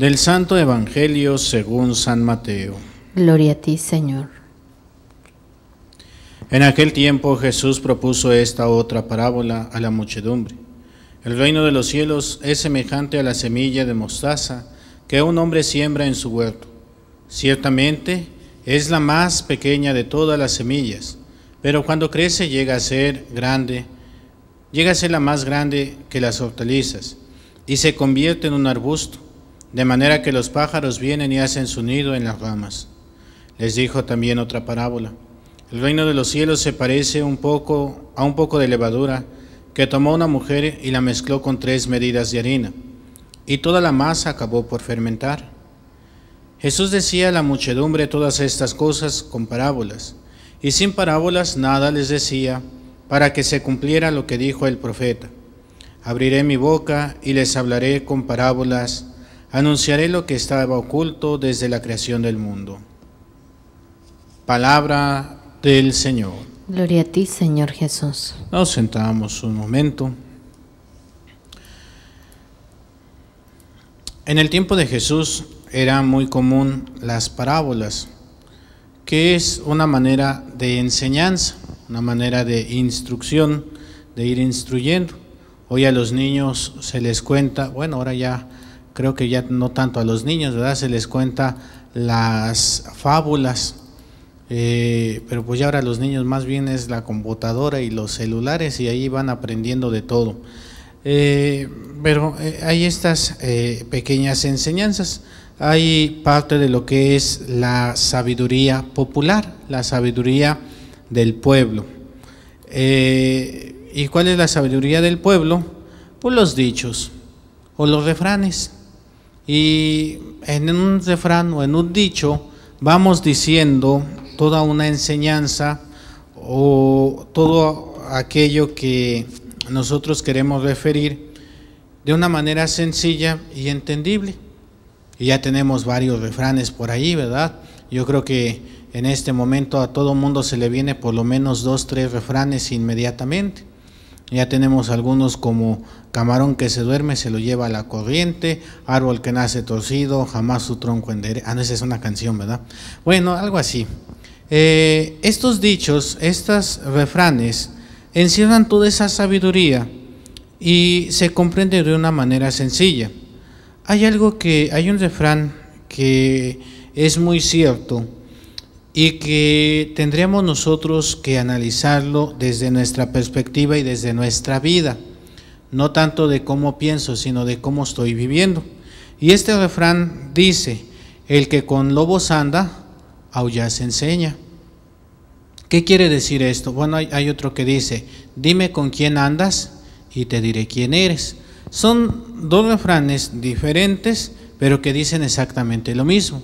Del Santo Evangelio según San Mateo. Gloria a ti, Señor. En aquel tiempo Jesús propuso esta otra parábola a la muchedumbre. El reino de los cielos es semejante a la semilla de mostaza que un hombre siembra en su huerto. Ciertamente es la más pequeña de todas las semillas, pero cuando crece llega a ser grande, llega a ser la más grande que las hortalizas y se convierte en un arbusto de manera que los pájaros vienen y hacen su nido en las ramas. Les dijo también otra parábola. El reino de los cielos se parece un poco a un poco de levadura que tomó una mujer y la mezcló con tres medidas de harina, y toda la masa acabó por fermentar. Jesús decía a la muchedumbre todas estas cosas con parábolas, y sin parábolas nada les decía, para que se cumpliera lo que dijo el profeta. Abriré mi boca y les hablaré con parábolas Anunciaré lo que estaba oculto desde la creación del mundo. Palabra del Señor. Gloria a ti, Señor Jesús. Nos sentamos un momento. En el tiempo de Jesús era muy común las parábolas, que es una manera de enseñanza, una manera de instrucción, de ir instruyendo. Hoy a los niños se les cuenta, bueno, ahora ya creo que ya no tanto a los niños, ¿verdad? Se les cuenta las fábulas, eh, pero pues ya ahora los niños más bien es la computadora y los celulares y ahí van aprendiendo de todo. Eh, pero eh, hay estas pequeñas enseñanzas, hay parte de lo que es la sabiduría popular, la sabiduría del pueblo. ¿Y cuál es la sabiduría del pueblo? por pues los dichos o los refranes. Y en un refrán o en un dicho vamos diciendo toda una enseñanza o todo aquello que nosotros queremos referir de una manera sencilla y entendible. Y ya tenemos varios refranes por ahí, ¿verdad? Yo creo que en este momento a todo mundo se le viene por lo menos dos, tres refranes inmediatamente. Ya tenemos algunos como Camarón que se duerme se lo lleva a la corriente, árbol que nace torcido, jamás su tronco endereza. Ah, no, esa es una canción, ¿verdad? Bueno, algo así. Eh, estos dichos, estos refranes, encierran toda esa sabiduría y se comprende de una manera sencilla. Hay algo que, hay un refrán que es muy cierto y que tendríamos nosotros que analizarlo desde nuestra perspectiva y desde nuestra vida no tanto de cómo pienso, sino de cómo estoy viviendo. Y este refrán dice, el que con lobos anda, aullar se enseña. ¿Qué quiere decir esto? Bueno, hay, otro que dice, dime con quién andas y te diré quién eres. Son dos refranes diferentes, pero que dicen exactamente lo mismo.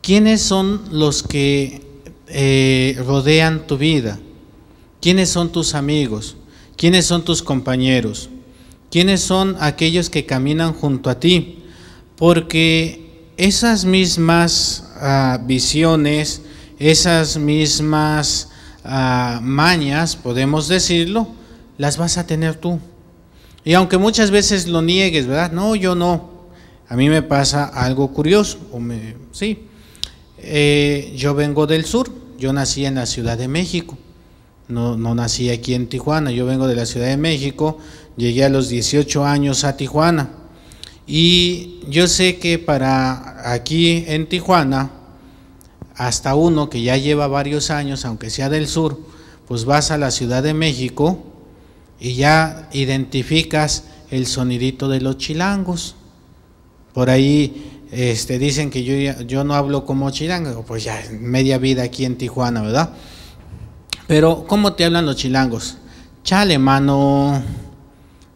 ¿Quiénes son los que eh, rodean tu vida? ¿Quiénes son tus amigos? ¿Quiénes son tus compañeros? ¿Quiénes son aquellos que caminan junto a ti? Porque esas mismas ah, visiones, esas mismas ah, mañas, podemos decirlo, las vas a tener tú. Y aunque muchas veces lo niegues, ¿verdad? No, yo no. A mí me pasa algo curioso, sí. Eh, yo vengo del sur, yo nací en la Ciudad de México no, no nací aquí en Tijuana, yo vengo de la Ciudad de México, llegué a los 18 años a Tijuana. Y yo sé que para aquí en Tijuana, hasta uno que ya lleva varios años, aunque sea del sur, pues vas a la Ciudad de México y ya identificas el sonidito de los chilangos. Por ahí este, dicen que yo, yo no hablo como chilango, pues ya media vida aquí en Tijuana, ¿verdad? Pero, ¿cómo te hablan los chilangos? Chale, mano,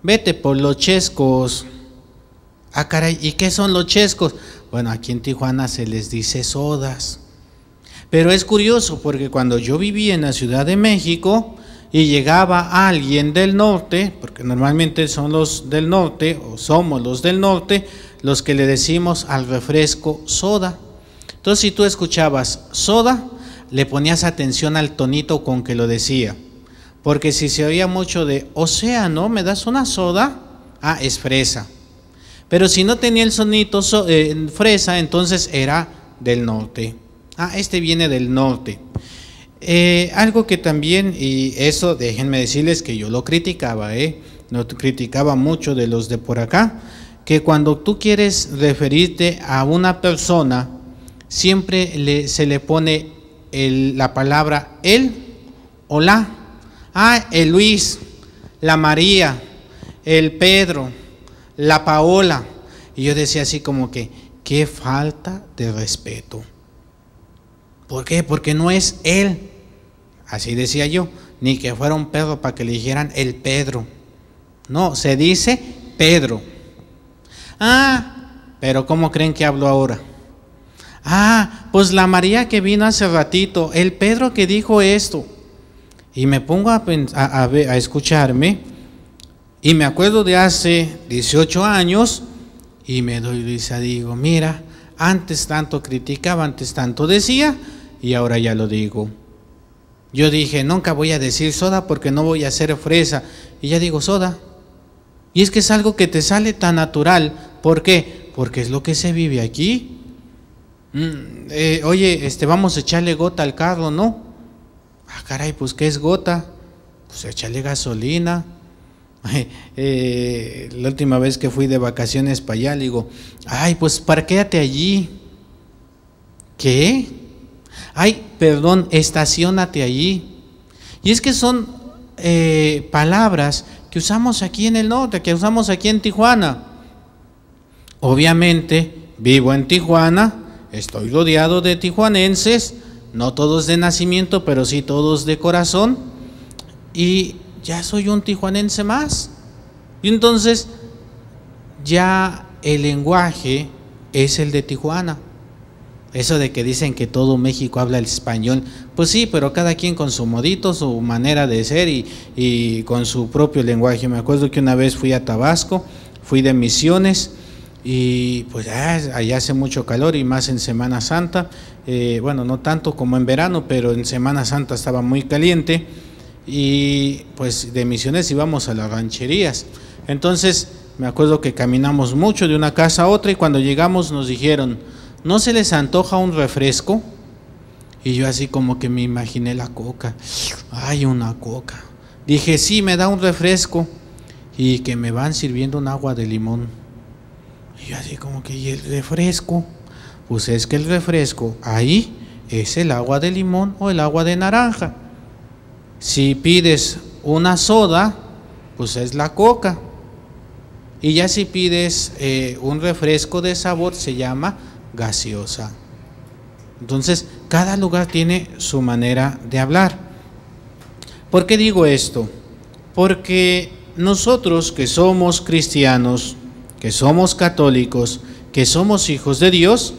vete por los chescos. Ah, caray, ¿y qué son los chescos? Bueno, aquí en Tijuana se les dice sodas. Pero es curioso porque cuando yo vivía en la Ciudad de México y llegaba alguien del norte, porque normalmente son los del norte o somos los del norte, los que le decimos al refresco soda. Entonces si tú escuchabas soda, le ponías atención al tonito con que lo decía. Porque si se oía mucho de, océano, ¿Me das una soda? Ah, es fresa. Pero si no tenía el sonito eh, fresa, entonces era del norte. Ah, este viene del norte. Eh, algo que también, y eso déjenme decirles que yo lo criticaba, ¿eh? criticaba mucho de los de por acá, que cuando tú quieres referirte a una persona, siempre se le pone la palabra él hola la. Ah, el Luis, la María, el Pedro, la Paola. Y yo decía así como que, qué falta de respeto. ¿Por qué? Porque no es él. Así decía yo. Ni que fuera un Pedro para que le dijeran el Pedro. No, se dice Pedro. Ah, pero ¿cómo creen que hablo ahora? ah, pues la María que vino hace ratito, el Pedro que dijo esto. Y me pongo a, escucharme y me acuerdo de hace 18 años y me doy risa, digo, mira, antes tanto criticaba, antes tanto decía y ahora ya lo digo. Yo dije, nunca voy a decir soda porque no voy a hacer fresa. Y ya digo soda. Y es que es algo que te sale tan natural. ¿Por qué? Porque es lo que se vive aquí. Mm, eh, oye, este, vamos a echarle gota al carro, ¿no? Ah, caray, pues ¿qué es gota? Pues echarle gasolina. Eh, la última vez que fui de vacaciones para allá, digo, ay, pues parquéate allí. ¿Qué? Ay, perdón, estacionate allí. Y es que son eh, palabras que usamos aquí en el norte, que usamos aquí en Tijuana. Obviamente, vivo en Tijuana, Estoy rodeado de tijuanenses, no todos de nacimiento, pero sí todos de corazón. Y ya soy un tijuanense más. Y entonces ya el lenguaje es el de Tijuana. Eso de que dicen que todo México habla el español, pues sí, pero cada quien con su modito, su manera de ser y, y con su propio lenguaje. Me acuerdo que una vez fui a Tabasco, fui de misiones y pues ah, ahí allá hace mucho calor y más en Semana Santa, eh, bueno, no tanto como en verano, pero en Semana Santa estaba muy caliente y pues de misiones íbamos a las rancherías. Entonces me acuerdo que caminamos mucho de una casa a otra y cuando llegamos nos dijeron, ¿no se les antoja un refresco? Y yo así como que me imaginé la coca, ay, una coca. Dije, sí, me da un refresco y que me van sirviendo un agua de limón. Y así como que, ¿y el refresco? Pues es que el refresco ahí es el agua de limón o el agua de naranja. Si pides una soda, pues es la coca. Y ya si pides eh, un refresco de sabor, se llama gaseosa. Entonces, cada lugar tiene su manera de hablar. ¿Por qué digo esto? Porque nosotros que somos cristianos, que somos católicos, que somos hijos de Dios,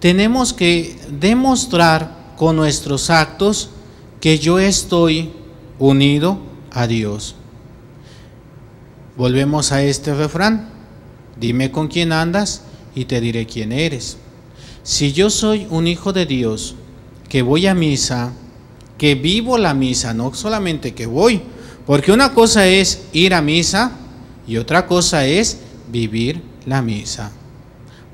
tenemos que demostrar con nuestros actos que yo estoy unido a Dios. Volvemos a este refrán, dime con quién andas y te diré quién eres. Si yo soy un hijo de Dios, que voy a misa, que vivo la misa, no solamente que voy, porque una cosa es ir a misa y otra cosa es vivir la misa.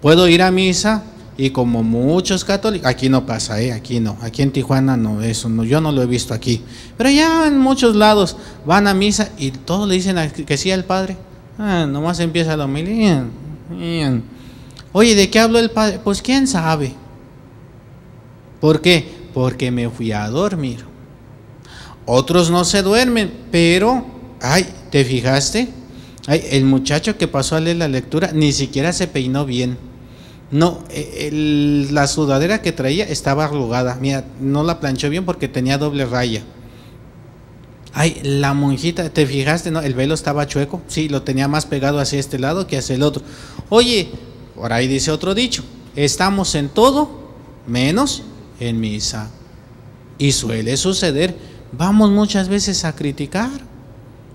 Puedo ir a misa y como muchos católicos, aquí no pasa, ¿eh? aquí no, aquí en Tijuana no, eso no, yo no lo he visto aquí, pero ya en muchos lados van a misa y todos le dicen que sí al padre. Ah, nomás empieza la homilía. Oye, ¿de qué habló el padre? Pues quién sabe. ¿Por qué? Porque me fui a dormir. Otros no se duermen, pero, ay, ¿te fijaste? el muchacho que pasó a leer la lectura ni siquiera se peinó bien. No, e, la sudadera que traía estaba arrugada. Mira, no la planchó bien porque tenía doble raya. Ay, la monjita, ¿te fijaste? No, el velo estaba chueco. Sí, lo tenía más pegado hacia este lado que hacia el otro. Oye, por ahí dice otro dicho. Estamos en todo menos en misa. Y suele suceder. Vamos muchas veces a criticar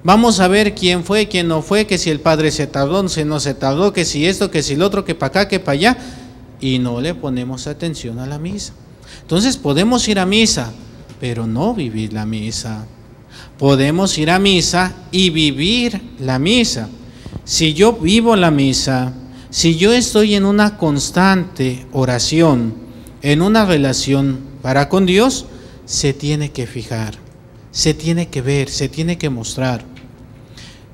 Vamos a ver quién fue, quién no fue, que si el padre se tardó, se no se tardó, que si esto, que si el otro, que para acá, que para allá. Y no le ponemos atención a la misa. Entonces podemos ir a misa, pero no vivir la misa. Podemos ir a misa y vivir la misa. Si yo vivo la misa, si yo estoy en una constante oración, en una relación para con Dios, se tiene que fijar se tiene que ver, se tiene que mostrar.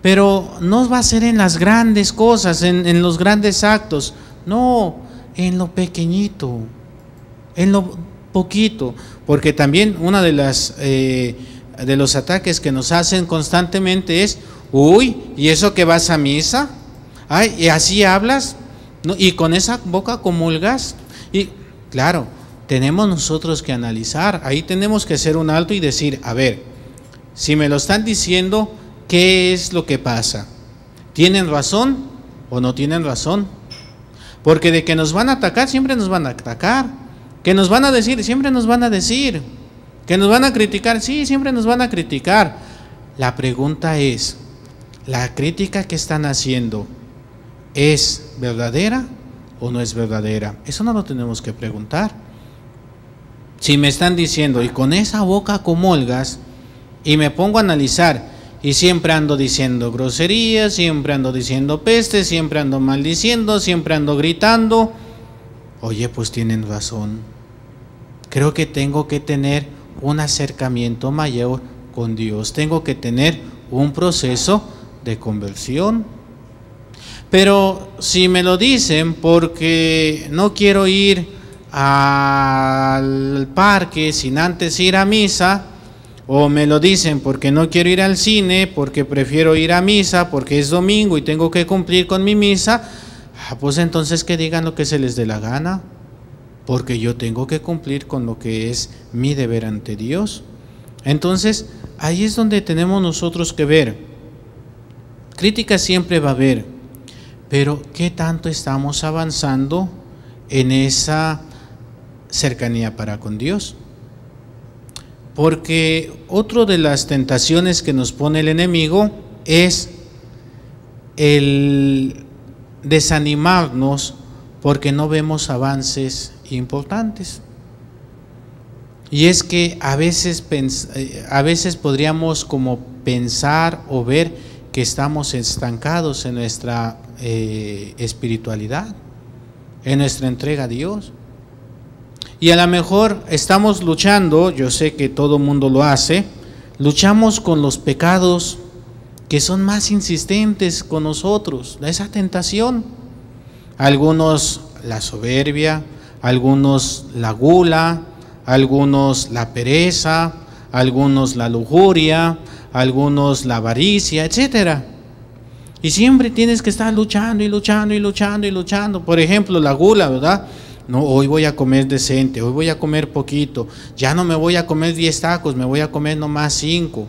Pero no va a ser en las grandes cosas, en, los grandes actos, no, en lo pequeñito, en lo poquito, porque también una de las eh, de los ataques que nos hacen constantemente es, uy, ¿y eso que vas a misa? Ay, ¿y así hablas? ¿No? ¿Y con esa boca comulgas? Y claro, tenemos nosotros que analizar, ahí tenemos que hacer un alto y decir, a ver, si me lo están diciendo, ¿qué es lo que pasa? ¿Tienen razón o no tienen razón? Porque de que nos van a atacar, siempre nos van a atacar. Que nos van a decir, siempre nos van a decir. Que nos van a criticar, sí, siempre nos van a criticar. La pregunta es, ¿la crítica que están haciendo es verdadera o no es verdadera? Eso no lo tenemos que preguntar. Si me están diciendo, y con esa boca comolgas y me pongo a analizar y siempre ando diciendo groserías, siempre ando diciendo peste siempre ando maldiciendo, siempre ando gritando. Oye, pues tienen razón. Creo que tengo que tener un acercamiento mayor con Dios. Tengo que tener un proceso de conversión. Pero si me lo dicen porque no quiero ir al parque sin antes ir a misa, o me lo dicen porque no quiero ir al cine, porque prefiero ir a misa, porque es domingo y tengo que cumplir con mi misa. Ah, pues entonces que digan lo que se les dé la gana, porque yo tengo que cumplir con lo que es mi deber ante Dios. Entonces, ahí es donde tenemos nosotros que ver. Crítica siempre va a haber, pero ¿qué tanto estamos avanzando en esa cercanía para con Dios? Porque otra de las tentaciones que nos pone el enemigo es el desanimarnos porque no vemos avances importantes. Y es que a veces, a veces podríamos como pensar o ver que estamos estancados en nuestra eh, espiritualidad, en nuestra entrega a Dios. Y a lo mejor estamos luchando, yo sé que todo mundo lo hace, luchamos con los pecados que son más insistentes con nosotros, esa tentación. Algunos la soberbia, algunos la gula, algunos la pereza, algunos la lujuria, algunos la avaricia, etcétera. Y siempre tienes que estar luchando y luchando y luchando y luchando. Por ejemplo, la gula, ¿verdad? No, hoy voy a comer decente, hoy voy a comer poquito, ya no me voy a comer 10 tacos, me voy a comer nomás 5.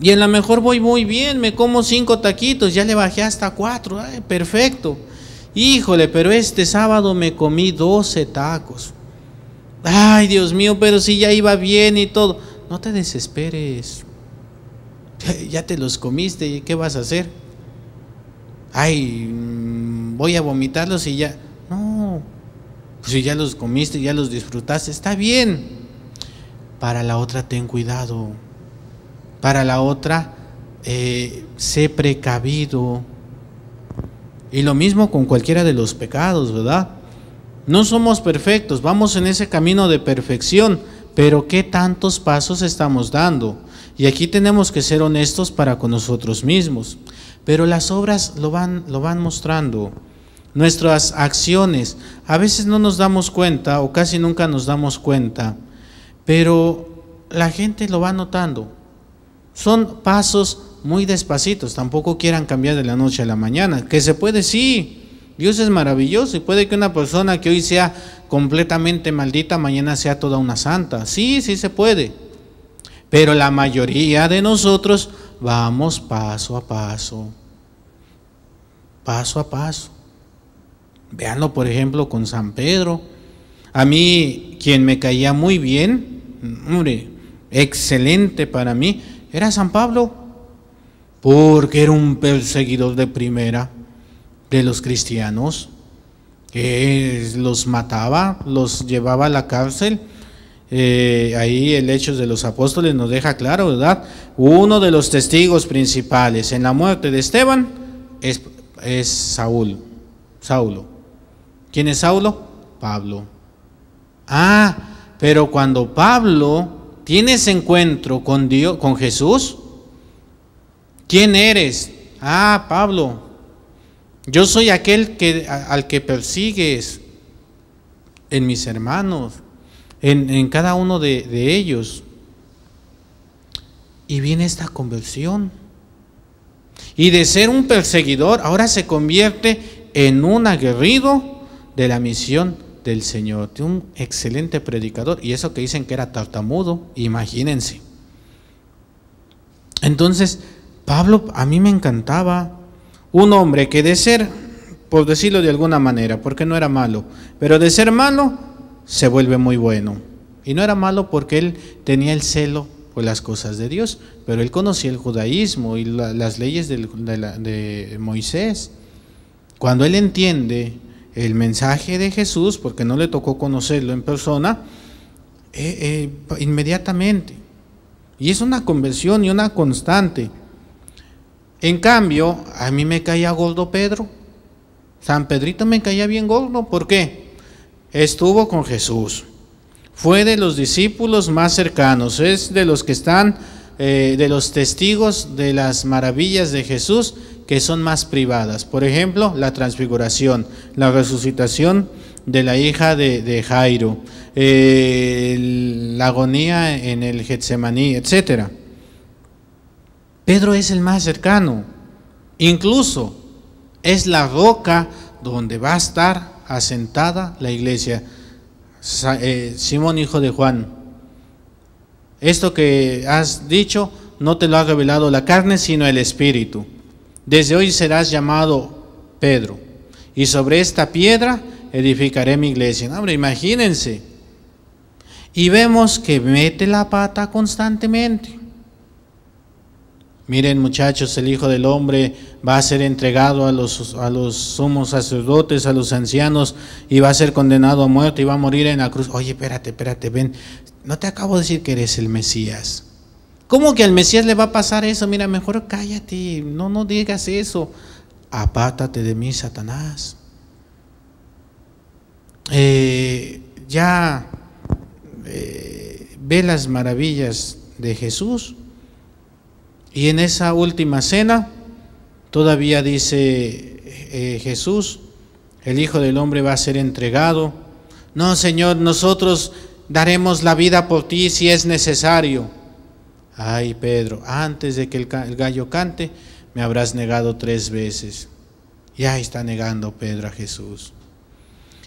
Y en la mejor voy muy bien, me como 5 taquitos, ya le bajé hasta 4, perfecto. Híjole, pero este sábado me comí 12 tacos. Ay, Dios mío, pero si ya iba bien y todo. No te desesperes. Ya te los comiste, ¿qué vas a hacer? Ay, mm, voy a vomitarlos y ya. Pues si ya los comiste, ya los disfrutaste, está bien. Para la otra ten cuidado. Para la otra eh, sé precavido. Y lo mismo con cualquiera de los pecados, ¿verdad? No somos perfectos, vamos en ese camino de perfección, pero ¿qué tantos pasos estamos dando? Y aquí tenemos que ser honestos para con nosotros mismos. Pero las obras lo van, lo van mostrando nuestras acciones. A veces no nos damos cuenta o casi nunca nos damos cuenta, pero la gente lo va notando. Son pasos muy despacitos, tampoco quieran cambiar de la noche a la mañana. Que se puede, sí. Dios es maravilloso y puede que una persona que hoy sea completamente maldita, mañana sea toda una santa. Sí, sí se puede. Pero la mayoría de nosotros vamos paso a paso. Paso a paso. Veanlo, por ejemplo, con San Pedro. A mí, quien me caía muy bien, excelente para mí, era San Pablo, porque era un perseguidor de primera de los cristianos, que los mataba, los llevaba a la cárcel. Eh, ahí el hecho de los Apóstoles nos deja claro, ¿verdad? Uno de los testigos principales en la muerte de Esteban es, es Saúl, Saulo. ¿Quién es Saulo? Pablo. Ah, pero cuando Pablo tiene ese encuentro con Dios, con Jesús, ¿quién eres? Ah, Pablo, yo soy aquel que, al que persigues en mis hermanos, en, cada uno de, de ellos. Y viene esta conversión. Y de ser un perseguidor, ahora se convierte en un aguerrido de la misión del Señor, de un excelente predicador. Y eso que dicen que era tartamudo, imagínense. Entonces, Pablo a mí me encantaba. Un hombre que de ser, por decirlo de alguna manera, porque no era malo, pero de ser malo, se vuelve muy bueno. Y no era malo porque él tenía el celo por las cosas de Dios, pero él conocía el judaísmo y las leyes de, de Moisés. Cuando él entiende el mensaje de Jesús, porque no le tocó conocerlo en persona, eh, eh, inmediatamente. Y es una conversión y una constante. En cambio, a mí me caía gordo Pedro. San Pedrito me caía bien gordo. ¿Por qué? Estuvo con Jesús. Fue de los discípulos más cercanos. Es de los que están, eh, de los testigos de las maravillas de Jesús que son más privadas. Por ejemplo, la transfiguración, la resucitación de la hija de, Jairo, la agonía en el Getsemaní, etcétera Pedro es el más cercano. Incluso es la roca donde va a estar asentada la iglesia. Eh, Simón, hijo de Juan, esto que has dicho no te lo ha revelado la carne, sino el Espíritu. Desde hoy serás llamado Pedro, y sobre esta piedra edificaré mi iglesia. imagínense. Y vemos que mete la pata constantemente. Miren muchachos, el Hijo del Hombre va a ser entregado a los, a los sumos sacerdotes, a los ancianos, y va a ser condenado a muerte y va a morir en la cruz. Oye, espérate, espérate, ven, no te acabo de decir que eres el Mesías. ¿Cómo que al Mesías le va a pasar eso? Mira, mejor cállate, no, no digas eso. Apátate de mí, Satanás. Eh, ya eh, ve las maravillas de Jesús. Y en esa última cena, todavía dice eh, Jesús, el Hijo del Hombre va a ser entregado. No, Señor, nosotros daremos la vida por ti si es necesario. Ay, Pedro, antes de que el, gallo cante, me habrás negado tres veces. Y ahí está negando Pedro a Jesús.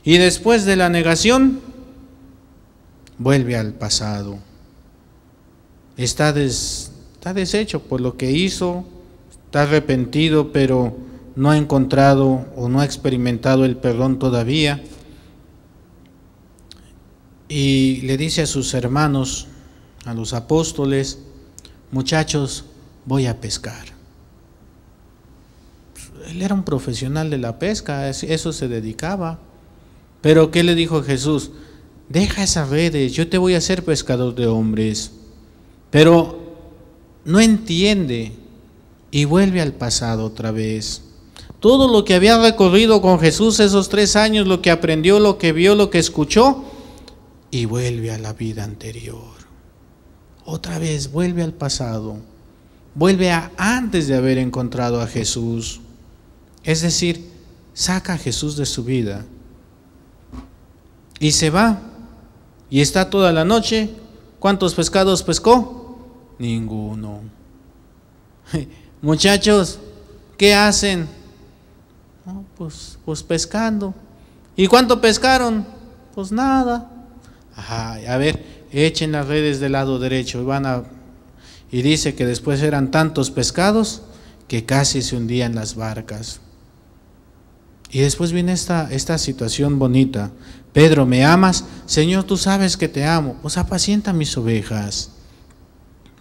Y después de la negación, vuelve al pasado. Está, está deshecho por lo que hizo, está arrepentido, pero no ha encontrado o no ha experimentado el perdón todavía. Y le dice a sus hermanos, a los apóstoles, muchachos, voy a pescar. Él era un profesional de la pesca, eso se dedicaba. Pero ¿qué le dijo Jesús? Deja esas redes, yo te voy a hacer pescador de hombres. Pero no entiende y vuelve al pasado otra vez. Todo lo que había recorrido con Jesús esos tres años, lo que aprendió, lo que vio, lo que escuchó, y vuelve a la vida anterior. Otra vez vuelve al pasado, vuelve a antes de haber encontrado a Jesús. Es decir, saca a Jesús de su vida. Y se va. Y está toda la noche. ¿Cuántos pescados pescó? Ninguno. Muchachos, ¿qué hacen? pues, pues pescando. ¿Y cuánto pescaron? Pues nada. a ver, echen las redes del lado derecho. Y, van a, y dice que después eran tantos pescados que casi se hundían las barcas. Y después viene esta, esta situación bonita. Pedro, ¿me amas? Señor, tú sabes que te amo. Pues apacienta mis ovejas.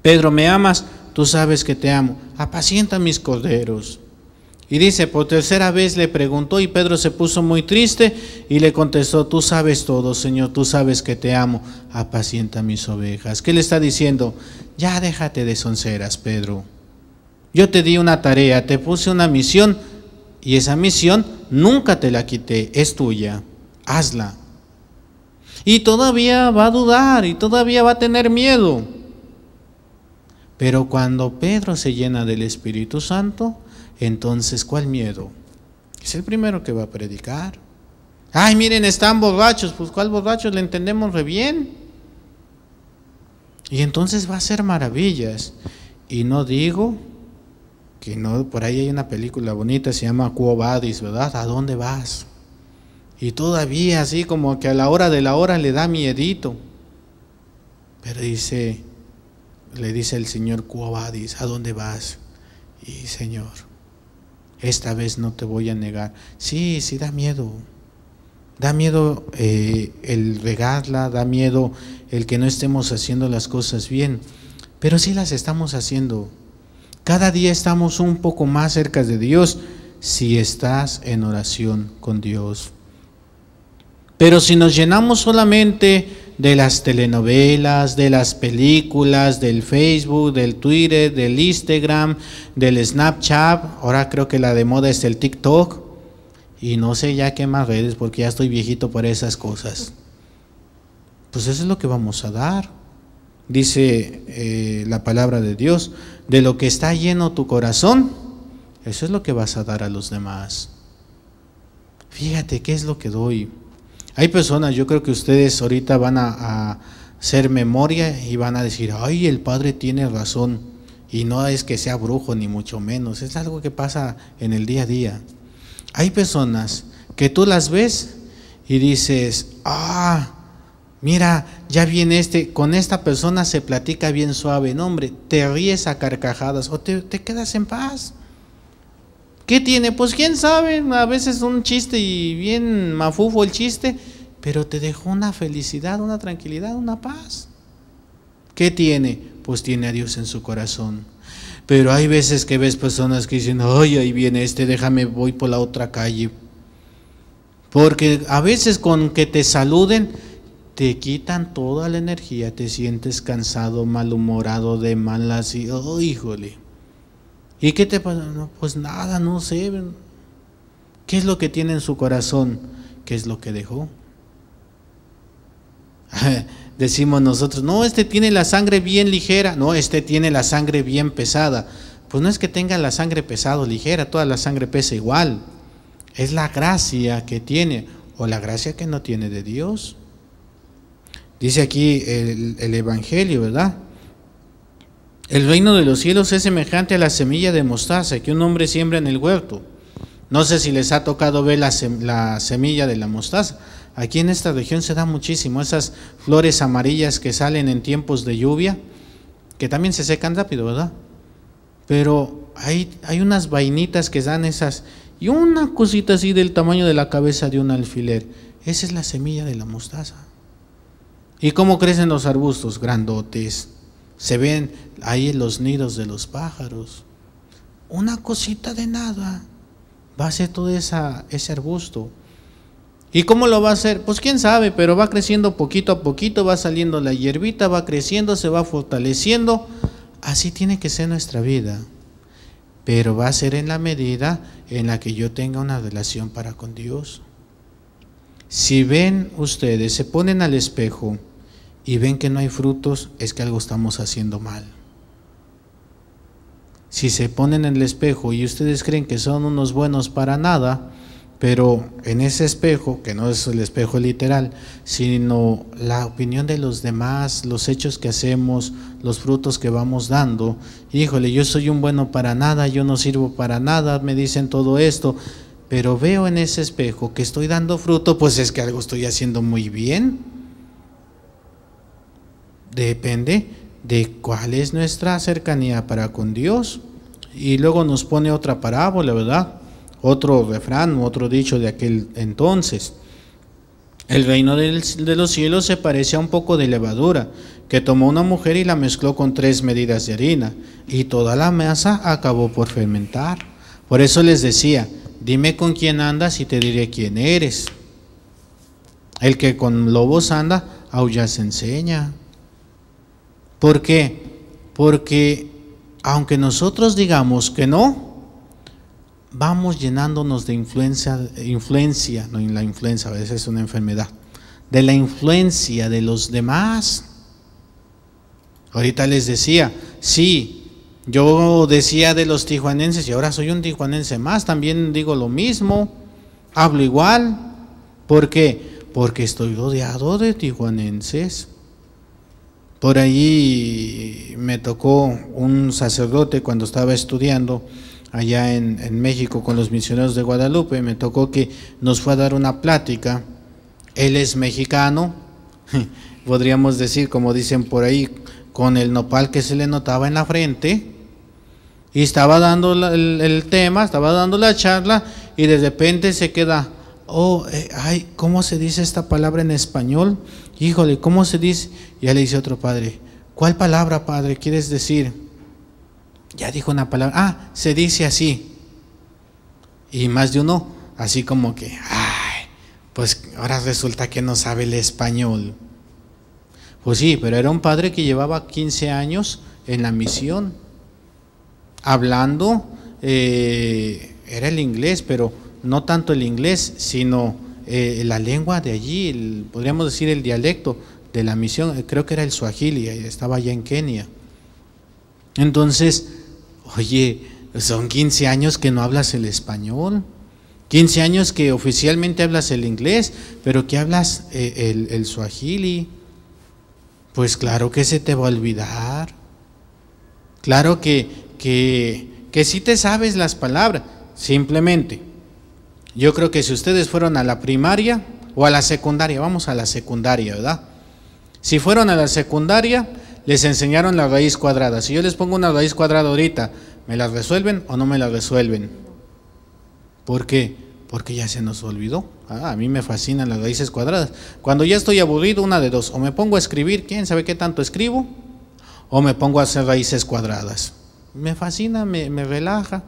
Pedro, ¿me amas? Tú sabes que te amo. Apacienta mis corderos. Y dice, por tercera vez le preguntó y Pedro se puso muy triste y le contestó, tú sabes todo, Señor, tú sabes que te amo, apacienta mis ovejas. ¿Qué le está diciendo? Ya déjate de sonceras, Pedro. Yo te di una tarea, te puse una misión y esa misión nunca te la quité, es tuya, hazla. Y todavía va a dudar y todavía va a tener miedo. Pero cuando Pedro se llena del Espíritu Santo, entonces, ¿cuál miedo? Es el primero que va a predicar. Ay, miren, están borrachos. Pues, ¿cuál borrachos? Le entendemos re bien. Y entonces va a hacer maravillas. Y no digo que no, por ahí hay una película bonita, se llama Quo ¿verdad? ¿A dónde vas? Y todavía así como que a la hora de la hora le da miedito. Pero dice, le dice el Señor Cuobadis, ¿a dónde vas? Y Señor, esta vez no te voy a negar. Sí, sí da miedo. Da miedo eh, el regarla, da miedo el que no estemos haciendo las cosas bien, pero sí las estamos haciendo. Cada día estamos un poco más cerca de Dios si estás en oración con Dios. Pero si nos llenamos solamente de las telenovelas, de las películas, del Facebook, del Twitter, del Instagram, del Snapchat. Ahora creo que la de moda es el TikTok. Y no sé ya qué más redes, porque ya estoy viejito por esas cosas. Pues eso es lo que vamos a dar. Dice eh, la palabra de Dios, de lo que está lleno tu corazón, eso es lo que vas a dar a los demás. Fíjate qué es lo que doy. Hay personas, yo creo que ustedes ahorita van a, hacer ser memoria y van a decir, ay, el padre tiene razón. Y no es que sea brujo, ni mucho menos. Es algo que pasa en el día a día. Hay personas que tú las ves y dices, ah, mira, ya viene este, con esta persona se platica bien suave. No, hombre, te ríes a carcajadas o te quedas en paz. ¿Qué tiene? Pues quién sabe, a veces un chiste y bien mafufo el chiste, pero te dejó una felicidad, una tranquilidad, una paz. ¿Qué tiene? Pues tiene a Dios en su corazón. Pero hay veces que ves personas que dicen, ay, ahí viene este, déjame, voy por la otra calle. Porque a veces con que te saluden, te quitan toda la energía, te sientes cansado, malhumorado, de malas y, oh, híjole. ¿Y qué te pasa? pues nada, no sé. ¿Qué es lo que tiene en su corazón? ¿Qué es lo que dejó? Decimos nosotros, no, este tiene la sangre bien ligera, no, este tiene la sangre bien pesada. Pues no es que tenga la sangre pesada o ligera, toda la sangre pesa igual. Es la gracia que tiene o la gracia que no tiene de Dios. Dice aquí el Evangelio, ¿verdad? El reino de los cielos es semejante a la semilla de mostaza que un hombre siembra en el huerto. No sé si les ha tocado ver la, semilla de la mostaza. Aquí en esta región se da muchísimo esas flores amarillas que salen en tiempos de lluvia, que también se secan rápido, ¿verdad? Pero hay, hay unas vainitas que dan esas y una cosita así del tamaño de la cabeza de un alfiler. Esa es la semilla de la mostaza. ¿Y cómo crecen los arbustos? Grandotes, se ven ahí los nidos de los pájaros. Una cosita de nada. Va a ser todo esa, ese arbusto. ¿Y cómo lo va a hacer? Pues quién sabe, pero va creciendo poquito a poquito, va saliendo la hierbita, va creciendo, se va fortaleciendo. Así tiene que ser nuestra vida. Pero va a ser en la medida en la que yo tenga una relación para con Dios. Si ven ustedes, se ponen al espejo, y ven que no hay frutos, es que algo estamos haciendo mal. Si se ponen en el espejo y ustedes creen que son unos buenos para nada, pero en ese espejo, que no es el espejo literal, sino la opinión de los demás, los hechos que hacemos, los frutos que vamos dando, híjole, yo soy un bueno para nada, yo no sirvo para nada, me dicen todo esto, pero veo en ese espejo que estoy dando fruto, pues es que algo estoy haciendo muy bien. Depende de cuál es nuestra cercanía para con Dios. Y luego nos pone otra parábola, ¿verdad? Otro refrán, otro dicho de aquel entonces. El reino de los cielos se parece a un poco de levadura que tomó una mujer y la mezcló con tres medidas de harina y toda la masa acabó por fermentar. Por eso les decía, dime con quién andas y te diré quién eres. El que con lobos anda, aullas enseña. ¿Por qué? Porque aunque nosotros digamos que no, vamos llenándonos de influencia, influencia, no la influencia a veces es una enfermedad, de la influencia de los demás. Ahorita les decía, sí, yo decía de los tijuanenses y ahora soy un tijuanense más, también digo lo mismo, hablo igual. ¿Por qué? Porque estoy rodeado de tijuanenses. Por ahí me tocó un sacerdote cuando estaba estudiando allá en, México con los misioneros de Guadalupe, me tocó que nos fue a dar una plática. Él es mexicano, podríamos decir, como dicen por ahí, con el nopal que se le notaba en la frente, y estaba dando el tema, estaba dando la charla, y de repente se queda oh, eh, ay, ¿cómo se dice esta palabra en español? Híjole, ¿cómo se dice? Ya le dice otro padre, ¿cuál palabra, padre, quieres decir? Ya dijo una palabra, ah, se dice así. Y más de uno, así como que, ay, pues ahora resulta que no sabe el español. Pues sí, pero era un padre que llevaba 15 años en la misión, hablando, eh, era el inglés, pero no tanto el inglés, sino eh, la lengua de allí, podríamos decir el dialecto de la misión, eh, creo que era el suajili, eh, estaba allá en Kenia. Entonces, oye, son 15 años que no hablas el español, 15 años que oficialmente hablas el inglés, pero que hablas el, el suajili, pues claro que se te va a olvidar, claro que, que, que sí te sabes las palabras, simplemente yo creo que si ustedes fueron a la primaria o a la secundaria, vamos a la secundaria, ¿verdad? Si fueron a la secundaria, les enseñaron la raíz cuadrada. Si yo les pongo una raíz cuadrada ahorita, ¿me la resuelven o no me la resuelven? ¿Por qué? Porque ya se nos olvidó. Ah, a mí me fascinan las raíces cuadradas. Cuando ya estoy aburrido, una de dos. O me pongo a escribir, ¿quién sabe qué tanto escribo? O me pongo a hacer raíces cuadradas. Me fascina, me, me relaja.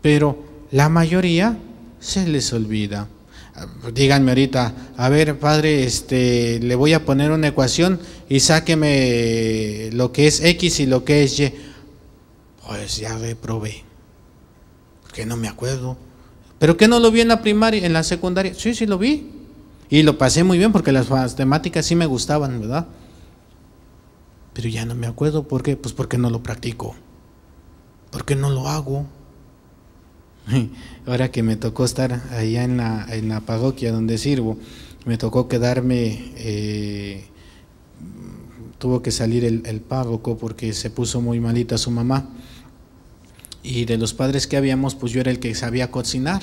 Pero la mayoría se les olvida. Díganme ahorita, a ver, padre, este, le voy a poner una ecuación y sáqueme lo que es X y lo que es Y. Pues ya probé Que no me acuerdo. ¿Pero que no lo vi en la primaria, en la secundaria? Sí, sí lo vi. Y lo pasé muy bien porque las matemáticas sí me gustaban, ¿verdad? Pero ya no me acuerdo. ¿Por qué? Pues porque no lo practico. Porque no lo hago. Ahora que me tocó estar allá en la, en parroquia donde sirvo, me tocó quedarme, eh, tuvo que salir el, el, párroco porque se puso muy malita su mamá. Y de los padres que habíamos, pues yo era el que sabía cocinar.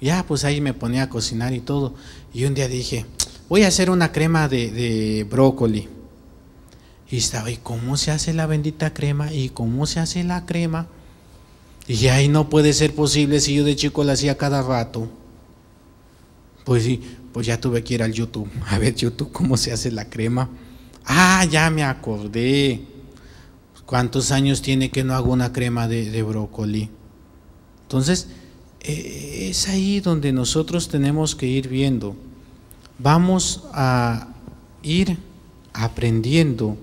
Ya, pues ahí me ponía a cocinar y todo. Y un día dije, voy a hacer una crema de, de brócoli. Y estaba, ¿y cómo se hace la bendita crema? ¿Y cómo se hace la crema? y ay, no puede ser posible si yo de chico la hacía cada rato. Pues sí, pues ya tuve que ir al YouTube. A ver, YouTube, ¿cómo se hace la crema? Ah, ya me acordé. ¿Cuántos años tiene que no hago una crema de, brócoli? Entonces, eh, es ahí donde nosotros tenemos que ir viendo. Vamos a ir aprendiendo,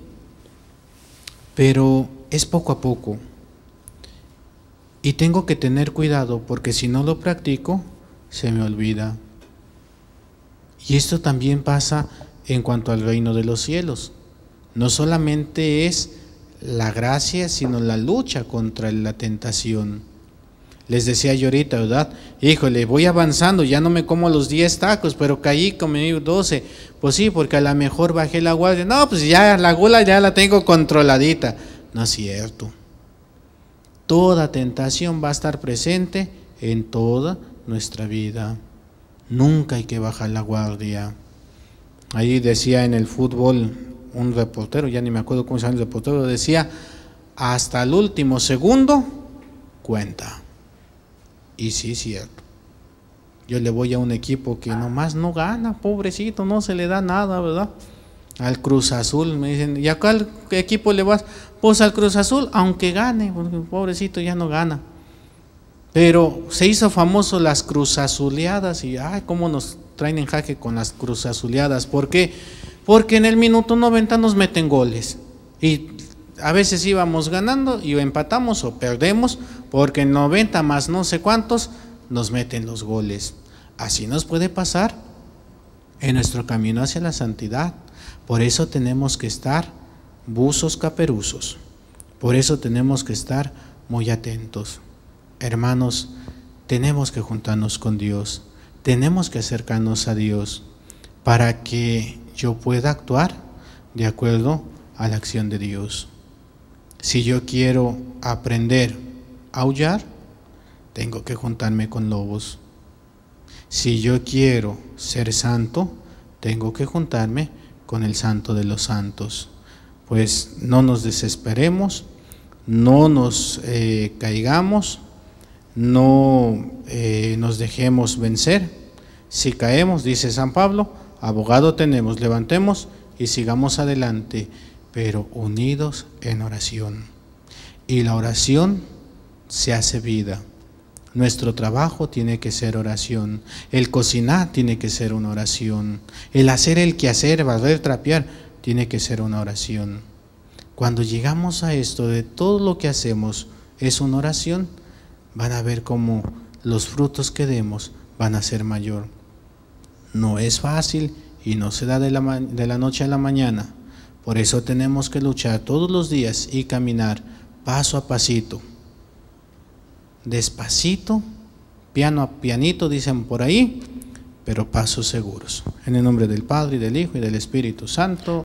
pero es poco a poco. Y tengo que tener cuidado porque si no lo practico, se me olvida. Y esto también pasa en cuanto al reino de los cielos. No solamente es la gracia, sino la lucha contra la tentación. Les decía yo ahorita, ¿verdad? Híjole, voy avanzando, ya no me como los 10 tacos, pero caí, comí 12. Pues sí, porque a lo mejor bajé la guardia. No, pues ya la gula ya la tengo controladita. No es cierto toda tentación va a estar presente en toda nuestra vida. Nunca hay que bajar la guardia. Ahí decía en el fútbol un reportero, ya ni me acuerdo cómo se llama el reportero, decía, hasta el último segundo cuenta. Y sí, es cierto. Yo le voy a un equipo que nomás no gana, pobrecito, no se le da nada, ¿verdad? Al Cruz Azul, me dicen, ¿y a cuál equipo le vas? Pues al Cruz Azul, aunque gane, porque pobrecito ya no gana. Pero se hizo famoso las Cruz Azuleadas y, ay, cómo nos traen en jaque con las Cruz Azuleadas. ¿Por qué? Porque en el minuto 90 nos meten goles. Y a veces íbamos ganando y empatamos o perdemos, porque en 90 más no sé cuántos nos meten los goles. Así nos puede pasar en nuestro camino hacia la santidad. Por eso tenemos que estar buzos caperuzos. Por eso tenemos que estar muy atentos. Hermanos, tenemos que juntarnos con Dios. Tenemos que acercarnos a Dios para que yo pueda actuar de acuerdo a la acción de Dios. Si yo quiero aprender a aullar, tengo que juntarme con lobos. Si yo quiero ser santo, tengo que juntarme con el Santo de los Santos. Pues no nos desesperemos, no nos eh, caigamos, no eh, nos dejemos vencer. Si caemos, dice San Pablo, abogado tenemos, levantemos y sigamos adelante, pero unidos en oración. Y la oración se hace vida. Nuestro trabajo tiene que ser oración, el cocinar tiene que ser una oración, el hacer el quehacer, barrer, trapear, tiene que ser una oración. Cuando llegamos a esto de todo lo que hacemos es una oración, van a ver cómo los frutos que demos van a ser mayor. No es fácil y no se da de la, de la noche a la mañana. Por eso tenemos que luchar todos los días y caminar paso a pasito despacito, piano a pianito, dicen por ahí, pero pasos seguros. En el nombre del Padre, y del Hijo y del Espíritu Santo.